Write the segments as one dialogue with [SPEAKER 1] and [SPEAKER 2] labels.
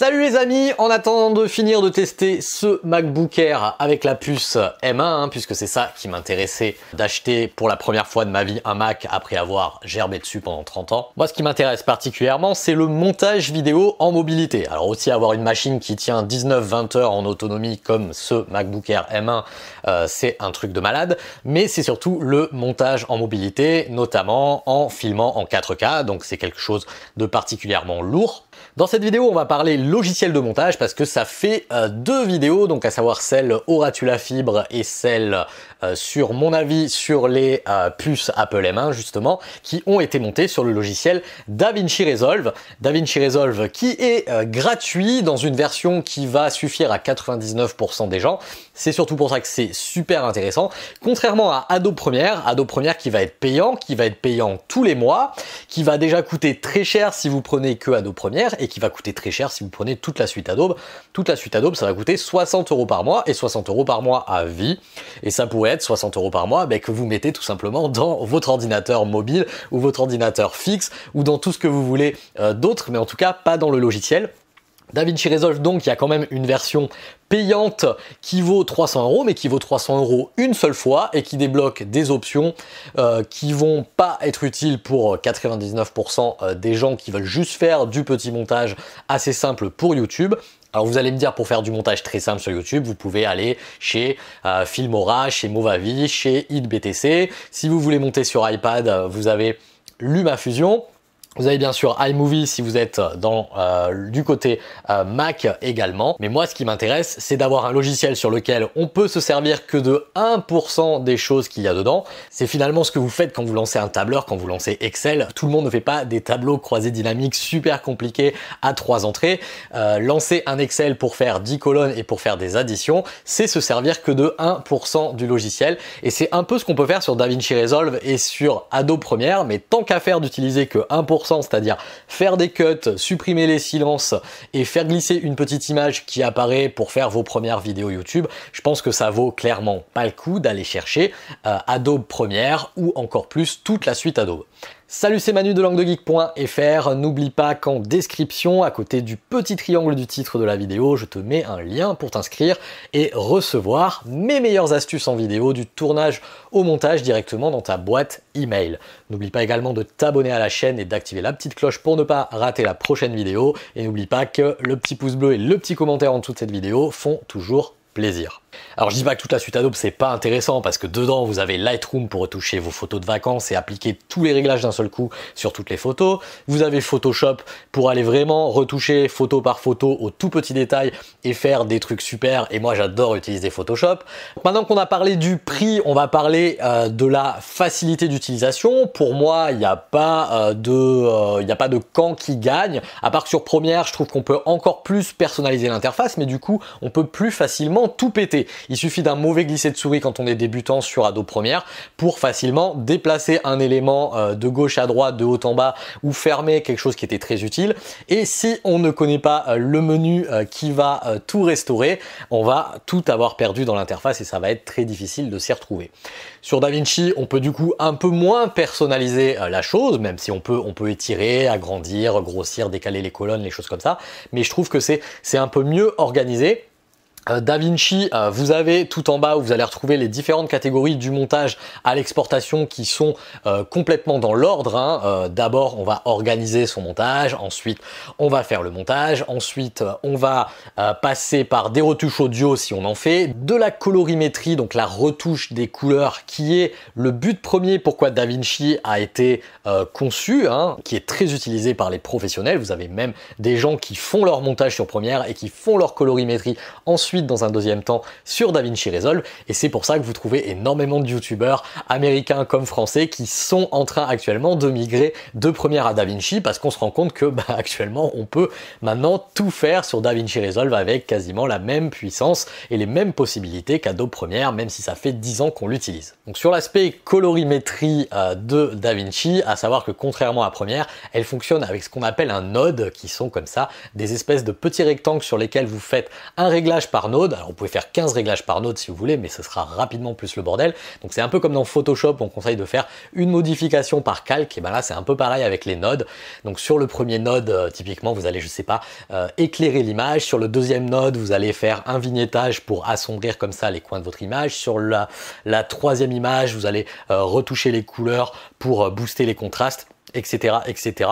[SPEAKER 1] Salut les amis, en attendant de finir de tester ce MacBook Air avec la puce M1, hein, puisque c'est ça qui m'intéressait d'acheter pour la première fois de ma vie un Mac après avoir gerbé dessus pendant 30 ans. Moi ce qui m'intéresse particulièrement c'est le montage vidéo en mobilité. Alors aussi avoir une machine qui tient 19-20 heures en autonomie comme ce MacBook Air M1, euh, c'est un truc de malade, mais c'est surtout le montage en mobilité, notamment en filmant en 4K, donc c'est quelque chose de particulièrement lourd. Dans cette vidéo, on va parler logiciel de montage parce que ça fait euh, deux vidéos, donc à savoir celle Ratula Fibre et celle euh, sur mon avis sur les euh, puces Apple M1 justement, qui ont été montées sur le logiciel DaVinci Resolve. DaVinci Resolve qui est gratuit dans une version qui va suffire à 99% des gens c'est surtout pour ça que c'est super intéressant. Contrairement à Adobe Première, Adobe Première qui va être payant, qui va être payant tous les mois, qui va déjà coûter très cher si vous prenez que Adobe Première et qui va coûter très cher si vous prenez toute la suite Adobe. Toute la suite Adobe, ça va coûter 60 euros par mois et 60 euros par mois à vie. Et ça pourrait être 60 euros par mois mais que vous mettez tout simplement dans votre ordinateur mobile ou votre ordinateur fixe ou dans tout ce que vous voulez d'autres, euh, d'autre, mais en tout cas pas dans le logiciel. DaVinci Resolve, donc, il y a quand même une version payante qui vaut 300 euros, mais qui vaut 300 euros une seule fois et qui débloque des options euh, qui vont pas être utiles pour 99% euh, euh, des gens qui veulent juste faire du petit montage assez simple pour YouTube. Alors vous allez me dire, pour faire du montage très simple sur YouTube, vous pouvez aller chez Filmora, chez Movavi, chez HitBTC. Si vous voulez monter sur iPad, vous avez LumaFusion. Vous avez bien sûr iMovie si vous êtes euh, dans euh, du côté euh, Mac également. Mais moi, ce qui m'intéresse, c'est d'avoir un logiciel sur lequel on peut se servir que de 1% des choses qu'il y a dedans. C'est finalement ce que vous faites quand vous lancez un tableur, quand vous lancez Excel. Tout le monde ne fait pas des tableaux croisés dynamiques super compliqués à trois entrées. lancer un Excel pour faire 10 colonnes et pour faire des additions, c'est se servir que de 1% du logiciel. Et c'est un peu ce qu'on peut faire sur DaVinci Resolve et sur Adobe Premiere. Mais tant qu'à faire d'utiliser que 1% c'est-à-dire faire des cuts, supprimer les silences et faire glisser une petite image qui apparaît pour faire vos premières vidéos YouTube, je pense que ça vaut clairement pas le coup d'aller chercher euh, Adobe Premiere ou encore plus toute la suite Adobe. Salut, c'est Manu de languedegeek.fr. N'oublie pas qu'en description, à côté du petit triangle du titre de la vidéo, je te mets un lien pour t'inscrire et recevoir mes meilleures astuces en vidéo du tournage au montage directement dans ta boîte email. N'oublie pas également de t'abonner à la chaîne et d'activer la petite cloche pour ne pas rater la prochaine vidéo. Et n'oublie pas que le petit pouce bleu et le petit commentaire en dessous de cette vidéo font toujours plaisir. Alors je dis pas que toute la suite Adobe c'est pas intéressant parce que dedans vous avez Lightroom pour retoucher vos photos de vacances et appliquer tous les réglages d'un seul coup sur toutes les photos. Vous avez Photoshop pour aller vraiment retoucher photo par photo au tout petit détail et faire des trucs super. Et moi j'adore utiliser Photoshop. Maintenant qu'on a parlé du prix, on va parler euh, de la facilité d'utilisation. Pour moi, il n'y a pas euh, de, euh, il n'y a pas de camp qui gagne. À part que sur Première, je trouve qu'on peut encore plus personnaliser l'interface, mais du coup on peut plus facilement tout péter. Il suffit d'un mauvais glisser de souris quand on est débutant sur Adobe Premiere pour facilement déplacer un élément euh, de gauche à droite, de haut en bas ou fermer quelque chose qui était très utile. Et si on ne connaît pas euh, le menu euh, qui va tout restaurer, on va tout avoir perdu dans l'interface et ça va être très difficile de s'y retrouver. Sur DaVinci, on peut du coup un peu moins personnaliser la chose, même si on peut, on peut étirer, agrandir, grossir, décaler les colonnes, les choses comme ça. Mais je trouve que c'est un peu mieux organisé euh, DaVinci, euh, vous avez tout en bas où vous allez retrouver les différentes catégories du montage à l'exportation qui sont euh, complètement dans l'ordre. Hein. D'abord, on va organiser son montage, ensuite on va faire le montage, ensuite on va passer par des retouches audio si on en fait, de la colorimétrie, donc la retouche des couleurs qui est le but premier pourquoi DaVinci a été conçu, hein, qui est très utilisé par les professionnels. Vous avez même des gens qui font leur montage sur Première et qui font leur colorimétrie ensuite dans un deuxième temps sur DaVinci Resolve et c'est pour ça que vous trouvez énormément de youtubeurs américains comme français qui sont en train actuellement de migrer de première à DaVinci parce qu'on se rend compte que bah, actuellement on peut maintenant tout faire sur DaVinci Resolve avec quasiment la même puissance et les mêmes possibilités qu'Adobe Premiere même si ça fait 10 ans qu'on l'utilise. Donc sur l'aspect colorimétrie euh, de DaVinci, à savoir que contrairement à première elle fonctionne avec ce qu'on appelle un node qui sont comme ça des espèces de petits rectangles sur lesquels vous faites un réglage par alors, vous pouvez faire 15 réglages par node si vous voulez, mais ce sera rapidement plus le bordel. Donc, c'est un peu comme dans Photoshop, on conseille de faire une modification par calque. Et ben là, c'est un peu pareil avec les nodes. Donc, sur le premier node, euh, typiquement, vous allez, je sais pas, euh, éclairer l'image. Sur le deuxième node, vous allez faire un vignettage pour assombrir comme ça les coins de votre image. Sur la, la troisième image, vous allez euh, retoucher les couleurs pour booster les contrastes, etc., etc.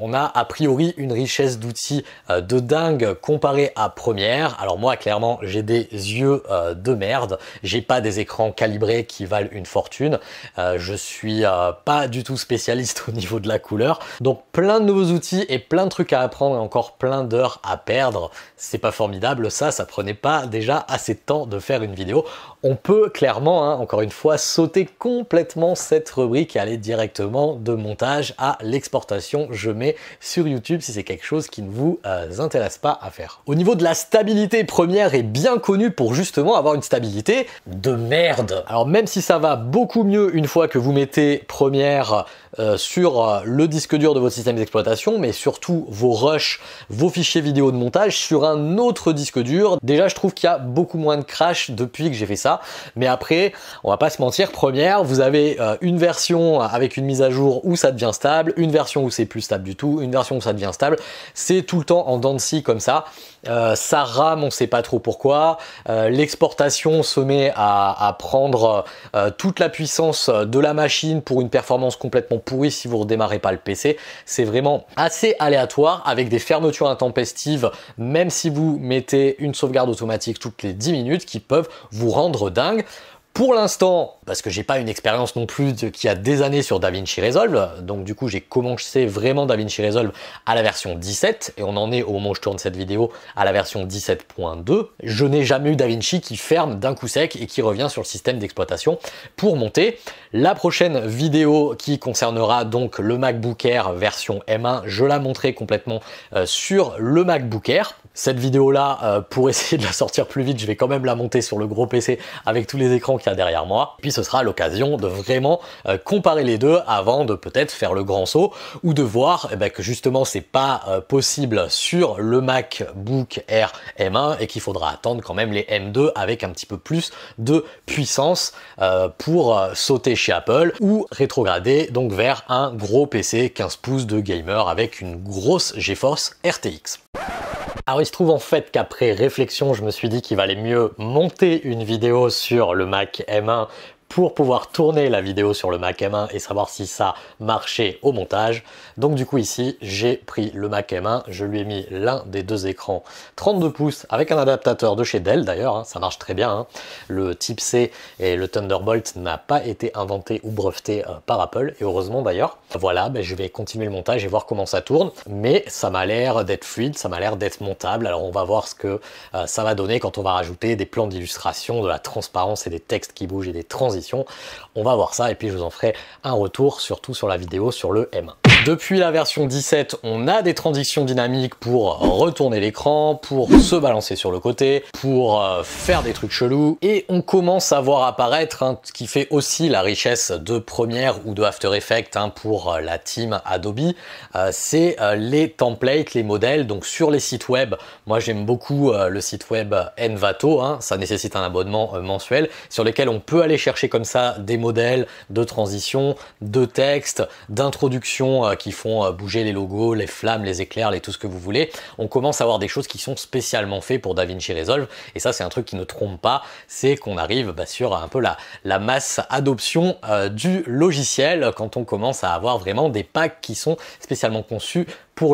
[SPEAKER 1] On a a priori une richesse d'outils euh, de dingue comparé à Première. Alors moi, clairement, j'ai des yeux euh, de merde. J'ai pas des écrans calibrés qui valent une fortune. Euh, je suis pas du tout spécialiste au niveau de la couleur. Donc plein de nouveaux outils et plein de trucs à apprendre et encore plein d'heures à perdre. C'est pas formidable ça, ça prenait pas déjà assez de temps de faire une vidéo. On peut clairement, hein, encore une fois, sauter complètement cette rubrique et aller directement de montage à l'exportation. Je mets sur YouTube si c'est quelque chose qui ne vous euh, intéresse pas à faire. Au niveau de la stabilité, première est bien connue pour justement avoir une stabilité de merde. Alors même si ça va beaucoup mieux une fois que vous mettez première euh, sur euh, le disque dur de votre système d'exploitation, mais surtout vos rushs, vos fichiers vidéo de montage sur un autre disque dur, déjà je trouve qu'il y a beaucoup moins de crash depuis que j'ai fait ça. Mais après, on va pas se mentir, première, vous avez une version avec une mise à jour où ça devient stable, une version où c'est plus stable du une version où ça devient stable. C'est tout le temps en dents comme ça. Euh, ça rame, on sait pas trop pourquoi. Euh, l'exportation se met à, prendre euh, toute la puissance de la machine pour une performance complètement pourrie si vous redémarrez pas le PC. C'est vraiment assez aléatoire avec des fermetures intempestives, même si vous mettez une sauvegarde automatique toutes les 10 minutes qui peuvent vous rendre dingue. Pour l'instant, parce que j'ai pas une expérience non plus de, qui a des années sur DaVinci Resolve, donc du coup j'ai commencé vraiment DaVinci Resolve à la version 17, et on en est au moment où je tourne cette vidéo à la version 17.2. Je n'ai jamais eu DaVinci qui ferme d'un coup sec et qui revient sur le système d'exploitation pour monter. La prochaine vidéo qui concernera donc le MacBook Air version M1, je la montrerai complètement euh, sur le MacBook Air. Cette vidéo-là, euh, pour essayer de la sortir plus vite, je vais quand même la monter sur le gros PC avec tous les écrans qu'il y a derrière moi. Puis ce sera l'occasion de vraiment euh, comparer les deux avant de peut-être faire le grand saut ou de voir eh ben, que justement c'est pas euh, possible sur le MacBook Air M1 et qu'il faudra attendre quand même les M2 avec un petit peu plus de puissance pour sauter chez Apple ou rétrograder donc vers un gros PC 15 pouces de gamer avec une grosse GeForce RTX. Alors il se trouve en fait qu'après réflexion, je me suis dit qu'il valait mieux monter une vidéo sur le Mac M1 pour pouvoir tourner la vidéo sur le Mac M1 et savoir si ça marchait au montage. Donc du coup ici, j'ai pris le Mac M1, je lui ai mis l'un des deux écrans 32 pouces avec un adaptateur de chez Dell d'ailleurs, hein. ça marche très bien. Hein. Le Type C et le Thunderbolt n'a pas été inventé ou breveté euh, par Apple et heureusement d'ailleurs. Voilà, ben, je vais continuer le montage et voir comment ça tourne, mais ça m'a l'air d'être fluide, ça m'a l'air d'être montable. Alors on va voir ce que euh, ça va donner quand on va rajouter des plans d'illustration, de la transparence et des textes qui bougent et des transitions on va voir ça et puis je vous en ferai un retour surtout sur la vidéo sur le M1. Depuis la version 17, on a des transitions dynamiques pour retourner l'écran, pour se balancer sur le côté, pour euh, faire des trucs chelous, et on commence à voir apparaître hein, ce qui fait aussi la richesse de Premiere ou de After Effects hein, pour euh, la team Adobe, euh, c'est les templates, les modèles, donc sur les sites web. Moi j'aime beaucoup le site web Envato, hein, ça nécessite un abonnement mensuel, sur lesquels on peut aller chercher comme ça des modèles de transition, de texte, d'introduction qui font euh, bouger les logos, les flammes, les éclairs, les tout ce que vous voulez, on commence à avoir des choses qui sont spécialement faites pour DaVinci Resolve. Et ça, c'est un truc qui ne trompe pas, c'est qu'on arrive bah, sur euh, un peu la, masse adoption euh, du logiciel quand on commence à avoir vraiment des packs qui sont spécialement conçus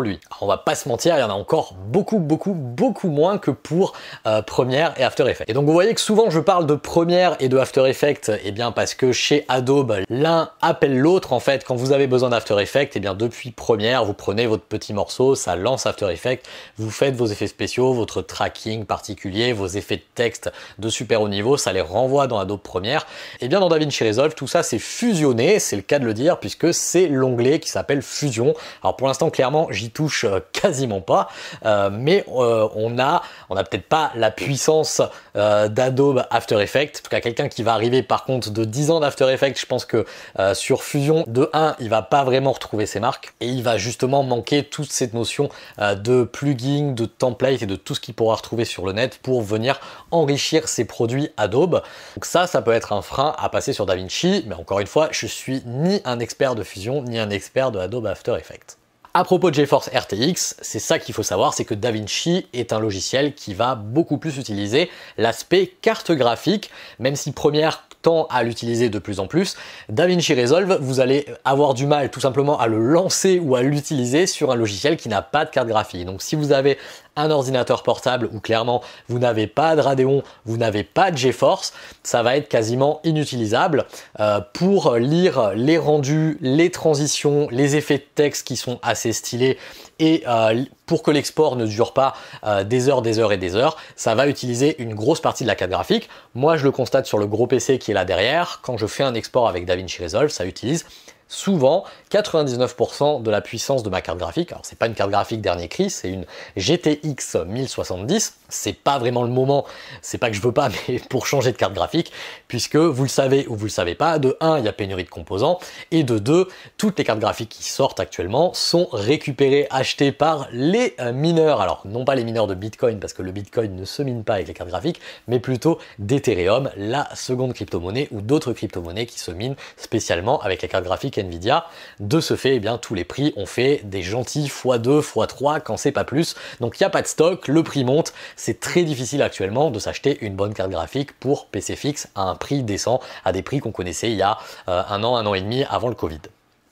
[SPEAKER 1] lui. on va pas se mentir, il y en a encore beaucoup, beaucoup, beaucoup moins que pour euh, première Premiere et After Effects. Et donc vous voyez que souvent je parle de Premiere et de After Effects, et eh bien parce que chez Adobe, l'un appelle l'autre en fait. Quand vous avez besoin d'After Effects, et eh bien depuis Premiere, vous prenez votre petit morceau, ça lance After Effects, vous faites vos effets spéciaux, votre tracking particulier, vos effets de texte de super haut niveau, ça les renvoie dans Adobe Premiere. Et eh bien dans DaVinci Resolve, tout ça c'est fusionné, c'est le cas de le dire, puisque c'est l'onglet qui s'appelle Fusion. Alors pour l'instant, clairement, j'y touche euh, quasiment pas, euh, mais euh, on a, on peut-être pas la puissance d'Adobe After Effects. En tout cas, quelqu'un qui va arriver par contre de 10 ans d'After Effects, je pense que sur Fusion de 1, il va pas vraiment retrouver ses marques et il va justement manquer toute cette notion de plugin, de template et de tout ce qu'il pourra retrouver sur le net pour venir enrichir ses produits Adobe. Donc ça, ça peut être un frein à passer sur DaVinci, mais encore une fois, je suis ni un expert de Fusion ni un expert de Adobe After Effects. À propos de GeForce RTX, c'est ça qu'il faut savoir, c'est que DaVinci est un logiciel qui va beaucoup plus utiliser l'aspect carte graphique, même si première tend à l'utiliser de plus en plus. DaVinci Resolve, vous allez avoir du mal tout simplement à le lancer ou à l'utiliser sur un logiciel qui n'a pas de carte graphique. Donc si vous avez un ordinateur portable où clairement vous n'avez pas de Radeon, vous n'avez pas de GeForce, ça va être quasiment inutilisable euh, pour lire les rendus, les transitions, les effets de texte qui sont assez stylé et euh, pour que l'export ne dure pas euh, des heures, des heures et des heures, ça va utiliser une grosse partie de la carte graphique. Moi, je le constate sur le gros PC qui est là derrière. Quand je fais un export avec DaVinci Resolve, ça utilise souvent 99% de la puissance de ma carte graphique. Alors, c'est pas une carte graphique dernier cri, c'est une GTX 1070 c'est pas vraiment le moment, c'est pas que je veux pas, mais pour changer de carte graphique, puisque vous le savez ou vous le savez pas, de 1, il y a pénurie de composants, et de 2, toutes les cartes graphiques qui sortent actuellement sont récupérées, achetées par les euh, mineurs. Alors, non pas les mineurs de Bitcoin, parce que le Bitcoin ne se mine pas avec les cartes graphiques, mais plutôt d'Ethereum, la seconde crypto-monnaie ou d'autres crypto-monnaies qui se minent spécialement avec les cartes graphiques Nvidia. De ce fait, eh bien, tous les prix ont fait des gentils x2, x3, quand c'est pas plus. Donc, il n'y a pas de stock, le prix monte, c'est très difficile actuellement de s'acheter une bonne carte graphique pour PC fixe à un prix décent, à des prix qu'on connaissait il y a euh, un an, un an et demi avant le Covid.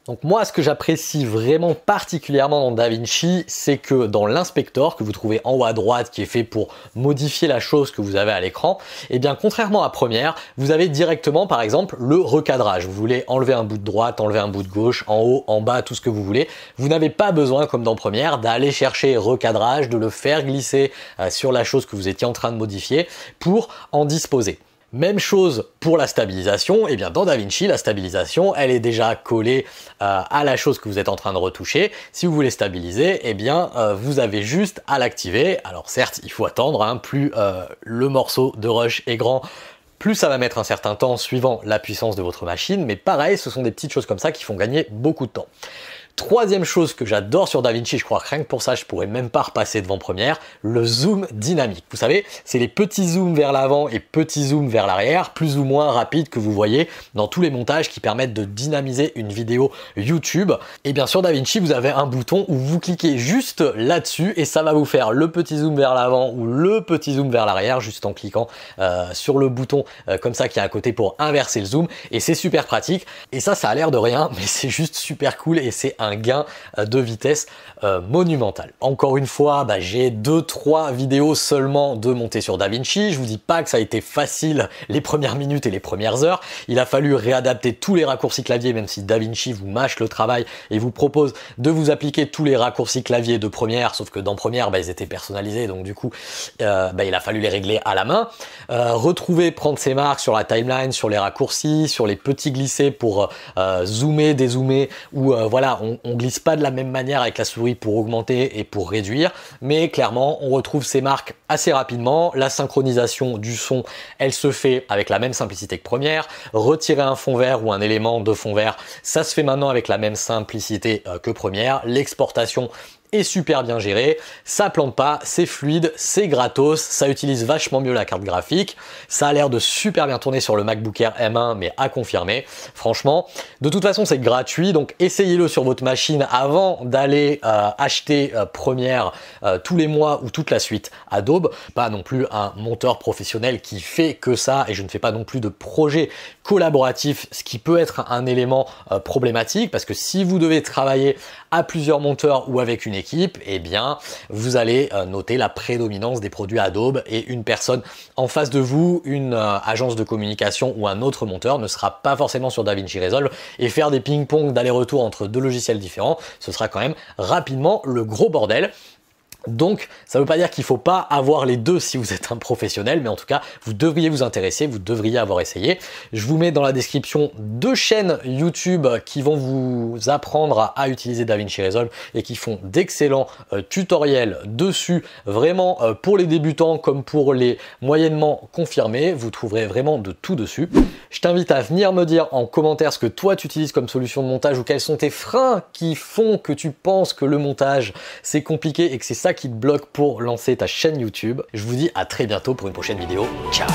[SPEAKER 1] Donc moi, ce que j'apprécie vraiment particulièrement dans DaVinci, c'est que dans l'inspecteur que vous trouvez en haut à droite, qui est fait pour modifier la chose que vous avez à l'écran, eh bien contrairement à Première, vous avez directement par exemple le recadrage. Vous voulez enlever un bout de droite, enlever un bout de gauche, en haut, en bas, tout ce que vous voulez. Vous n'avez pas besoin, comme dans Première, d'aller chercher recadrage, de le faire glisser euh, sur la chose que vous étiez en train de modifier pour en disposer. Même chose pour la stabilisation, et eh bien dans DaVinci, la stabilisation, elle est déjà collée euh, à la chose que vous êtes en train de retoucher. Si vous voulez stabiliser, eh bien euh, vous avez juste à l'activer. Alors certes, il faut attendre, hein. plus euh, le morceau de rush est grand, plus ça va mettre un certain temps suivant la puissance de votre machine, mais pareil, ce sont des petites choses comme ça qui font gagner beaucoup de temps. Troisième chose que j'adore sur DaVinci, je crois que rien que pour ça, je pourrais même pas repasser devant première, le zoom dynamique. Vous savez, c'est les petits zooms vers l'avant et petits zooms vers l'arrière, plus ou moins rapides que vous voyez dans tous les montages qui permettent de dynamiser une vidéo YouTube. Et bien sûr, DaVinci, vous avez un bouton où vous cliquez juste là-dessus et ça va vous faire le petit zoom vers l'avant ou le petit zoom vers l'arrière juste en cliquant euh, sur le bouton euh, comme ça qui est à côté pour inverser le zoom et c'est super pratique. Et ça, ça a l'air de rien, mais c'est juste super cool et c'est un gain euh, de vitesse euh, monumental. Encore une fois, bah, j'ai deux trois vidéos seulement de monter sur DaVinci. Je vous dis pas que ça a été facile les premières minutes et les premières heures. Il a fallu réadapter tous les raccourcis clavier, même si DaVinci vous mâche le travail et vous propose de vous appliquer tous les raccourcis clavier de première, sauf que dans première, bah, ils étaient personnalisés, donc du coup, euh, bah, il a fallu les régler à la main. retrouver, prendre ses marques sur la timeline, sur les raccourcis, sur les petits glissés pour zoomer, dézoomer, ou voilà, on on, glisse pas de la même manière avec la souris pour augmenter et pour réduire, mais clairement, on retrouve ces marques assez rapidement. La synchronisation du son, elle se fait avec la même simplicité que première. Retirer un fond vert ou un élément de fond vert, ça se fait maintenant avec la même simplicité euh, que première. L'exportation est super bien géré, ça plante pas, c'est fluide, c'est gratos, ça utilise vachement mieux la carte graphique, ça a l'air de super bien tourner sur le MacBook Air M1 mais à confirmer, franchement. De toute façon c'est gratuit donc essayez-le sur votre machine avant d'aller euh, acheter euh, première euh, tous les mois ou toute la suite Adobe, pas non plus un monteur professionnel qui fait que ça et je ne fais pas non plus de projet collaboratif, ce qui peut être un élément problématique parce que si vous devez travailler à plusieurs monteurs ou avec une équipe, et eh bien, vous allez euh, noter la prédominance des produits Adobe et une personne en face de vous, une euh, agence de communication ou un autre monteur ne sera pas forcément sur DaVinci Resolve et faire des ping-pong d'aller-retour entre deux logiciels différents, ce sera quand même rapidement le gros bordel. Donc, ça ne veut pas dire qu'il ne faut pas avoir les deux si vous êtes un professionnel, mais en tout cas, vous devriez vous intéresser, vous devriez avoir essayé. Je vous mets dans la description deux chaînes YouTube qui vont vous apprendre à, utiliser DaVinci Resolve et qui font d'excellents euh, tutoriels dessus, vraiment euh, pour les débutants comme pour les moyennement confirmés. Vous trouverez vraiment de tout dessus. Je t'invite à venir me dire en commentaire ce que toi tu utilises comme solution de montage ou quels sont tes freins qui font que tu penses que le montage c'est compliqué et que c'est ça qui te bloque pour lancer ta chaîne YouTube. Je vous dis à très bientôt pour une prochaine vidéo. Ciao